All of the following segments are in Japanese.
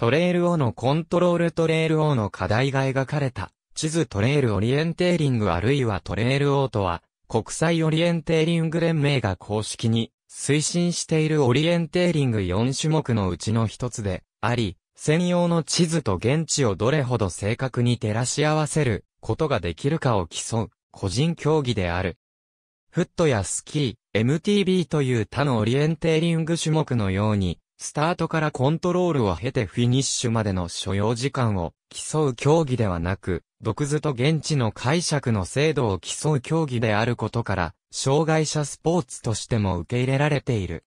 トレイルオのコントロールトレイルオの課題が描かれた、地図トレイルオリエンテーリングあるいはトレイルオとは、国際オリエンテーリング連盟が公式に推進しているオリエンテーリング4種目のうちの一つであり、専用の地図と現地をどれほど正確に照らし合わせることができるかを競う個人競技である。フットやスキー、MTB という他のオリエンテーリング種目のように、スタートからコントロールを経てフィニッシュまでの所要時間を競う競技ではなく、独自と現地の解釈の精度を競う競技であることから、障害者スポーツとしても受け入れられている。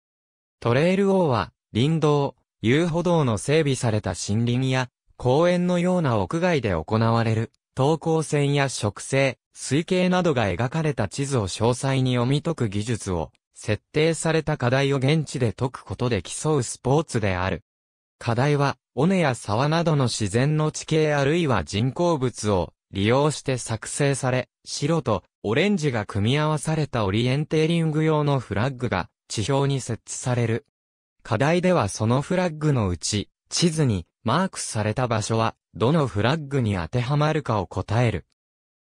トレイル王は、林道、遊歩道の整備された森林や、公園のような屋外で行われる、等高線や植生、水系などが描かれた地図を詳細に読み解く技術を、設定された課題を現地で解くことで競うスポーツである。課題は、尾根や沢などの自然の地形あるいは人工物を利用して作成され、白とオレンジが組み合わされたオリエンテーリング用のフラッグが地表に設置される。課題ではそのフラッグのうち、地図にマークされた場所は、どのフラッグに当てはまるかを答える。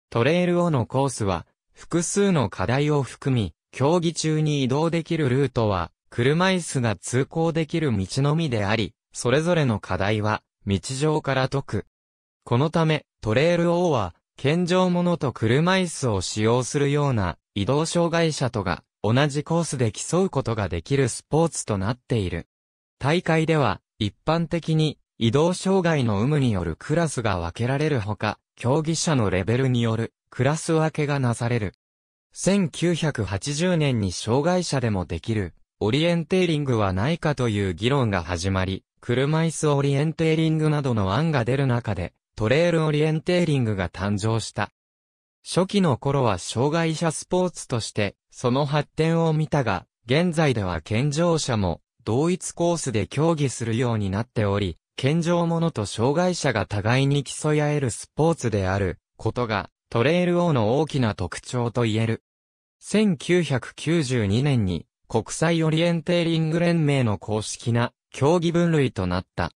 トレイルオのコースは、複数の課題を含み、競技中に移動できるルートは、車椅子が通行できる道のみであり、それぞれの課題は、道上から解く。このため、トレイル O は、健常者と車椅子を使用するような移動障害者とが同じコースで競うことができるスポーツとなっている。大会では一般的に移動障害の有無によるクラスが分けられるほか、競技者のレベルによるクラス分けがなされる。1980年に障害者でもできる、オリエンテーリングはないかという議論が始まり、車椅子オリエンテーリングなどの案が出る中で、トレイルオリエンテーリングが誕生した。初期の頃は障害者スポーツとして、その発展を見たが、現在では健常者も、同一コースで競技するようになっており、健常者と障害者が互いに競い合えるスポーツである、ことが、トレイル王の大きな特徴と言える。1992年に国際オリエンテーリング連盟の公式な競技分類となった。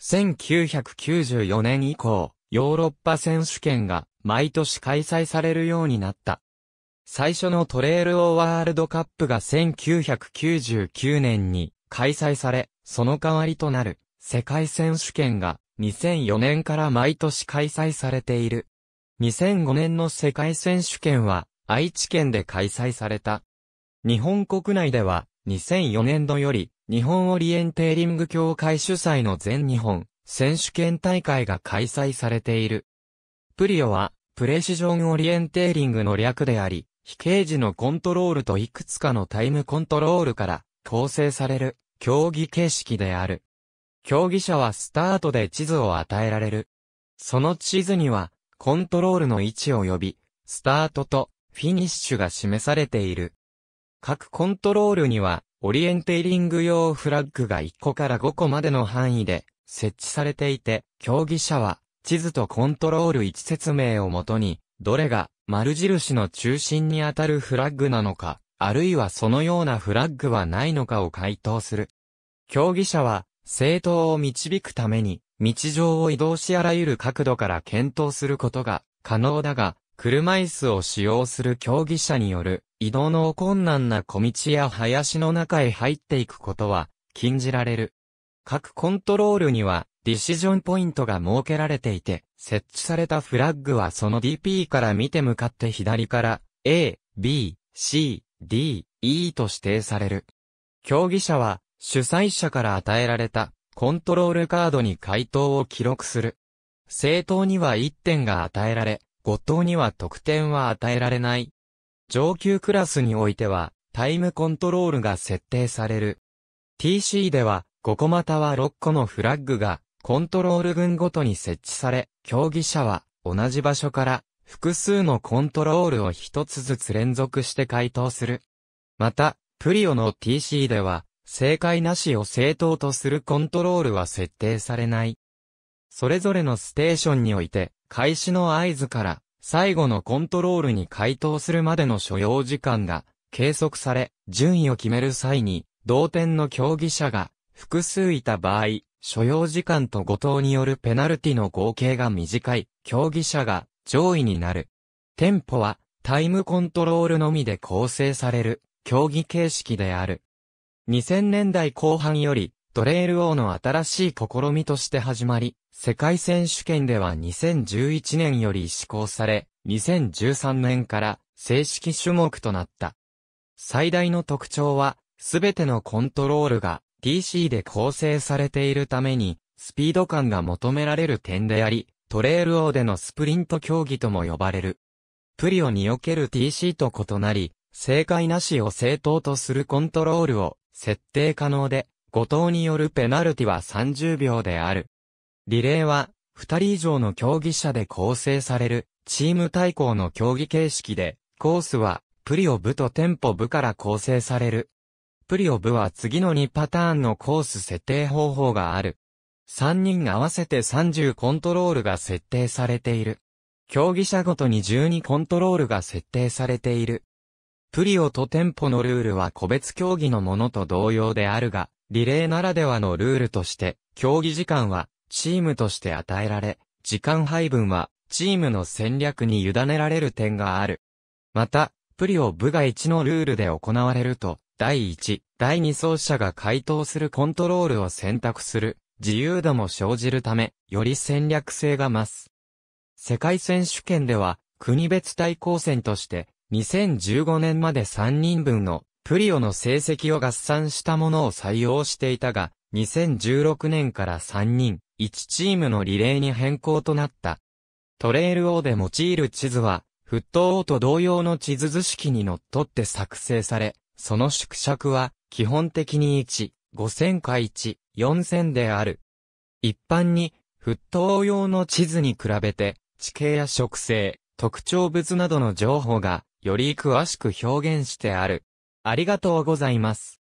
1994年以降、ヨーロッパ選手権が毎年開催されるようになった。最初のトレイルオーワールドカップが1999年に開催され、その代わりとなる世界選手権が2004年から毎年開催されている。2005年の世界選手権は愛知県で開催された。日本国内では2004年度より日本オリエンテーリング協会主催の全日本選手権大会が開催されている。プリオはプレシジョンオリエンテーリングの略であり、非形時のコントロールといくつかのタイムコントロールから構成される競技形式である。競技者はスタートで地図を与えられる。その地図にはコントロールの位置及び、スタートとフィニッシュが示されている。各コントロールには、オリエンテイリング用フラッグが1個から5個までの範囲で設置されていて、競技者は地図とコントロール位置説明をもとに、どれが丸印の中心に当たるフラッグなのか、あるいはそのようなフラッグはないのかを回答する。競技者は、正当を導くために、日常を移動しあらゆる角度から検討することが可能だが、車椅子を使用する競技者による移動の困難な小道や林の中へ入っていくことは禁じられる。各コントロールにはディシジョンポイントが設けられていて、設置されたフラッグはその DP から見て向かって左から A、B、C、D、E と指定される。競技者は主催者から与えられたコントロールカードに回答を記録する。正答には1点が与えられ、5党には得点は与えられない。上級クラスにおいては、タイムコントロールが設定される。TC では、5個または6個のフラッグが、コントロール群ごとに設置され、競技者は、同じ場所から、複数のコントロールを一つずつ連続して回答する。また、プリオの TC では、正解なしを正当とするコントロールは設定されない。それぞれのステーションにおいて、開始の合図から、最後のコントロールに回答するまでの所要時間が、計測され、順位を決める際に、同点の競技者が、複数いた場合、所要時間と後藤によるペナルティの合計が短い、競技者が、上位になる。テンポは、タイムコントロールのみで構成される、競技形式である。2000年代後半より、トレイル王の新しい試みとして始まり、世界選手権では2011年より施行され、2013年から正式種目となった。最大の特徴は、すべてのコントロールが TC で構成されているために、スピード感が求められる点であり、トレイル王でのスプリント競技とも呼ばれる。プリオにおける TC と異なり、正解なしを正当とするコントロールを設定可能で、後藤によるペナルティは30秒である。リレーは、2人以上の競技者で構成される、チーム対抗の競技形式で、コースは、プリオ部とテンポ部から構成される。プリオ部は次の2パターンのコース設定方法がある。3人合わせて30コントロールが設定されている。競技者ごとに12コントロールが設定されている。プリオとテンポのルールは個別競技のものと同様であるが、リレーならではのルールとして、競技時間はチームとして与えられ、時間配分はチームの戦略に委ねられる点がある。また、プリオ部が1のルールで行われると、第1、第2走者が回答するコントロールを選択する、自由度も生じるため、より戦略性が増す。世界選手権では、国別対抗戦として、2015年まで3人分のプリオの成績を合算したものを採用していたが、2016年から3人、1チームのリレーに変更となった。トレイル王で用いる地図は、沸騰王と同様の地図図式にのっとって作成され、その縮尺は、基本的に1、5000か1、4000である。一般に、沸騰用の地図に比べて、地形や植生、特徴物などの情報がより詳しく表現してある。ありがとうございます。